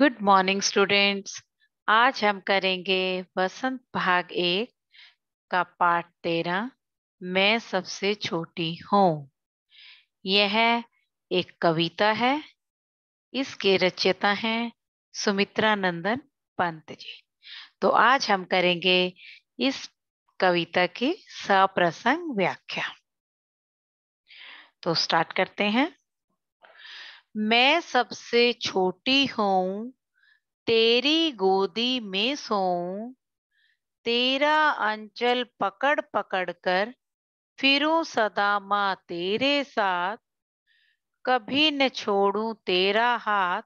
good morning students आज हम करेंगे वसंत भाग एक का पार्ट तेरह मैं सबसे छोटी हूँ यह एक कविता है इसके रचयिता हैं सुमित्रा नंदन पंत जी तो आज हम करेंगे इस कविता की सप्रसंग व्याख्या तो स्टार्ट करते हैं मैं सबसे छोटी हूँ तेरी गोदी में सोऊं तेरा अंचल पकड़ पकड़ कर फिरूं सदा माँ तेरे साथ कभी न छोड़ू तेरा हाथ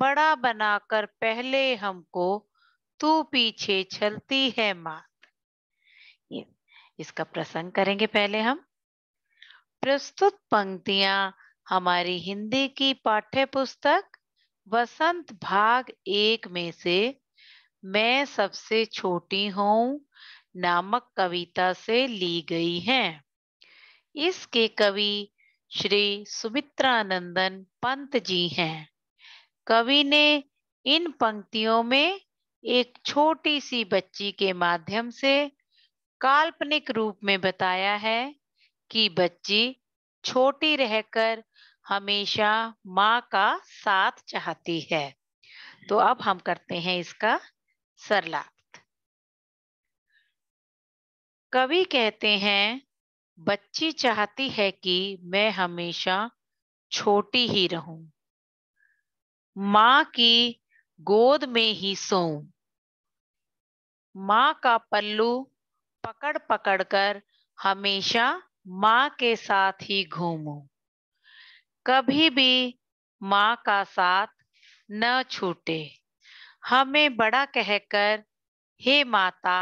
बड़ा बनाकर पहले हमको तू पीछे चलती है मात इसका प्रसंग करेंगे पहले हम प्रस्तुत पंक्तियां हमारी हिंदी की पाठ्य पुस्तक वसंत भाग एक में से मैं सबसे छोटी हूँ नामक कविता से ली गई है इसके कवि श्री सुमित्रानंदन पंत जी हैं कवि ने इन पंक्तियों में एक छोटी सी बच्ची के माध्यम से काल्पनिक रूप में बताया है कि बच्ची छोटी रहकर हमेशा माँ का साथ चाहती है तो अब हम करते हैं इसका सरलार्थ कवि कहते हैं बच्ची चाहती है कि मैं हमेशा छोटी ही रहूं माँ की गोद में ही सोऊं माँ का पल्लू पकड़ पकड़ कर हमेशा माँ के साथ ही घूमूं कभी भी माँ का साथ न छूटे हमें बड़ा कहकर हे माता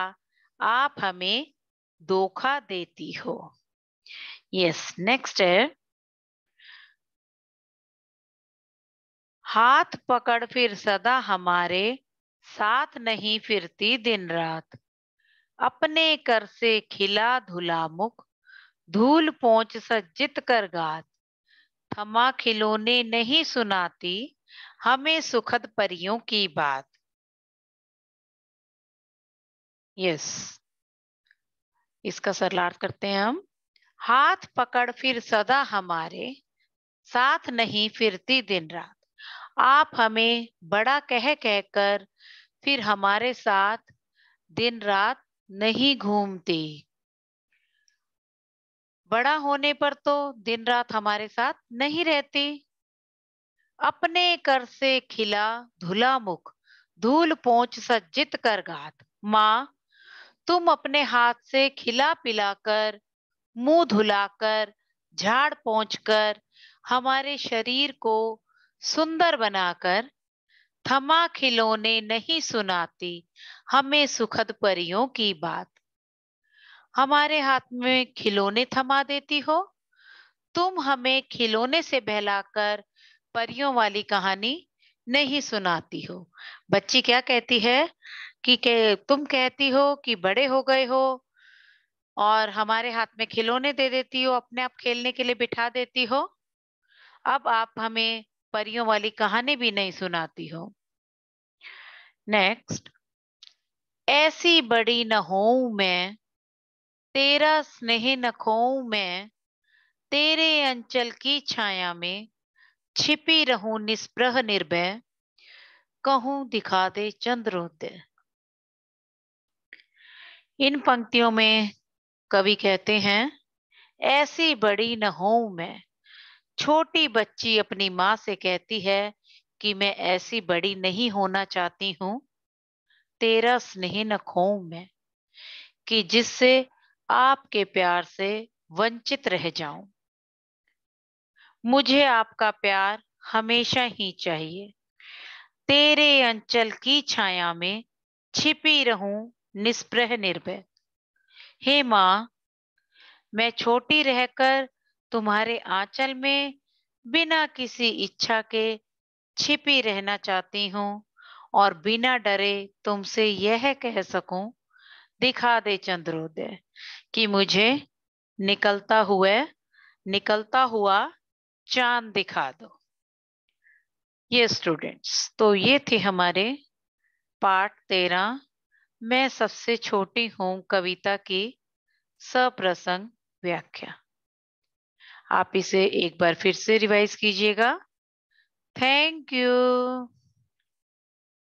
आप हमें धोखा देती हो यस नेक्स्ट है हाथ पकड़ फिर सदा हमारे साथ नहीं फिरती दिन रात अपने कर से खिला धुला मुख धूल पोच सज्जित कर गात थमा खिलौने नहीं सुनाती हमें सुखद परियों की बात यस इसका सरलार्थ करते हैं हम हाथ पकड़ फिर सदा हमारे साथ नहीं फिरती दिन रात आप हमें बड़ा कह कहकर फिर हमारे साथ दिन रात नहीं घूमती बड़ा होने पर तो दिन रात हमारे साथ नहीं रहती अपने कर से खिला धुला मुख धूल पोच सज्जित कर गात माँ तुम अपने हाथ से खिला पिला कर मुंह धुलाकर झाड़ पहुँच कर हमारे शरीर को सुंदर बनाकर थमा खिलौने नहीं सुनाती हमें सुखद परियों की बात हमारे हाथ में खिलौने थमा देती हो तुम हमें खिलौने से बहलाकर परियों वाली कहानी नहीं सुनाती हो बच्ची क्या कहती है कि के, तुम कहती हो कि बड़े हो गए हो और हमारे हाथ में खिलौने दे देती हो अपने आप खेलने के लिए बिठा देती हो अब आप हमें परियों वाली कहानी भी नहीं सुनाती हो नेक्स्ट ऐसी बड़ी न हो मैं तेरा स्नेह नखों में तेरे अंचल की छाया में छिपी रहू निस्प्रह निर्भय कहूं दिखा दे चंद्रोदय इन पंक्तियों में कवि कहते हैं ऐसी बड़ी न हो मैं छोटी बच्ची अपनी माँ से कहती है कि मैं ऐसी बड़ी नहीं होना चाहती हूं तेरा स्नेह न खो मैं कि जिससे आपके प्यार से वंचित रह जाऊं मुझे आपका प्यार हमेशा ही चाहिए तेरे अंचल की छाया में छिपी रहूं निष्प्रह निर्भय हे माँ मैं छोटी रहकर तुम्हारे आंचल में बिना किसी इच्छा के छिपी रहना चाहती हूँ और बिना डरे तुमसे यह कह सकूं दिखा दे चंद्रोदय कि मुझे निकलता हुए निकलता हुआ चांद दिखा दो ये स्टूडेंट्स तो ये थे हमारे पार्ट तेरह मैं सबसे छोटी हूं कविता की सप्रसंग व्याख्या आप इसे एक बार फिर से रिवाइज कीजिएगा थैंक यू